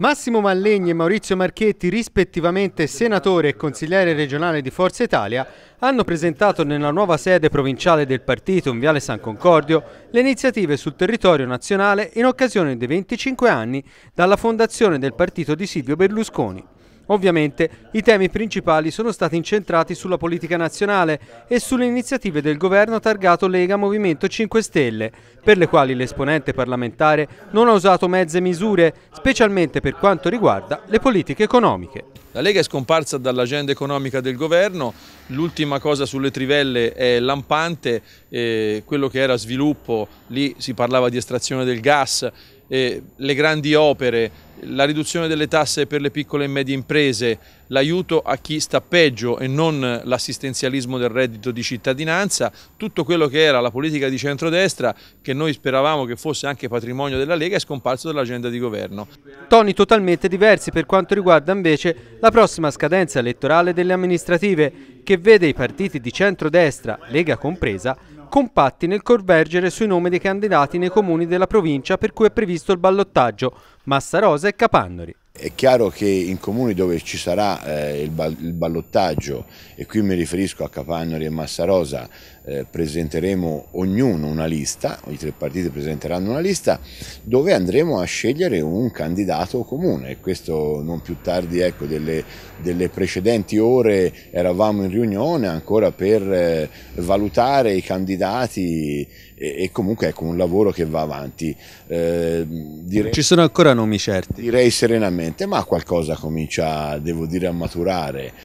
Massimo Mallegni e Maurizio Marchetti, rispettivamente senatore e consigliere regionale di Forza Italia, hanno presentato nella nuova sede provinciale del partito in Viale San Concordio le iniziative sul territorio nazionale in occasione dei 25 anni dalla fondazione del partito di Silvio Berlusconi. Ovviamente i temi principali sono stati incentrati sulla politica nazionale e sulle iniziative del governo targato Lega Movimento 5 Stelle, per le quali l'esponente parlamentare non ha usato mezze misure, specialmente per quanto riguarda le politiche economiche. La Lega è scomparsa dall'agenda economica del governo, l'ultima cosa sulle trivelle è lampante, eh, quello che era sviluppo, lì si parlava di estrazione del gas, eh, le grandi opere, la riduzione delle tasse per le piccole e medie imprese, l'aiuto a chi sta peggio e non l'assistenzialismo del reddito di cittadinanza, tutto quello che era la politica di centrodestra che noi speravamo che fosse anche patrimonio della Lega è scomparso dall'agenda di governo. Toni totalmente diversi per quanto riguarda invece la prossima scadenza elettorale delle amministrative che vede i partiti di centrodestra, Lega compresa, compatti nel convergere sui nomi dei candidati nei comuni della provincia per cui è previsto il ballottaggio, Massarosa e Capannori. È chiaro che in comuni dove ci sarà eh, il, ballottaggio, e qui mi riferisco a Capannori e Massarosa, eh, presenteremo ognuno una lista, i tre partiti presenteranno una lista, dove andremo a scegliere un candidato comune. Questo non più tardi ecco, delle, delle, precedenti ore eravamo in riunione ancora per eh, valutare i candidati e, e, comunque ecco, un lavoro che va avanti. Eh, direi, Ci sono ancora nomi certi. Direi serenamente ovviamente, ma qualcosa comincia, devo dire, a maturare.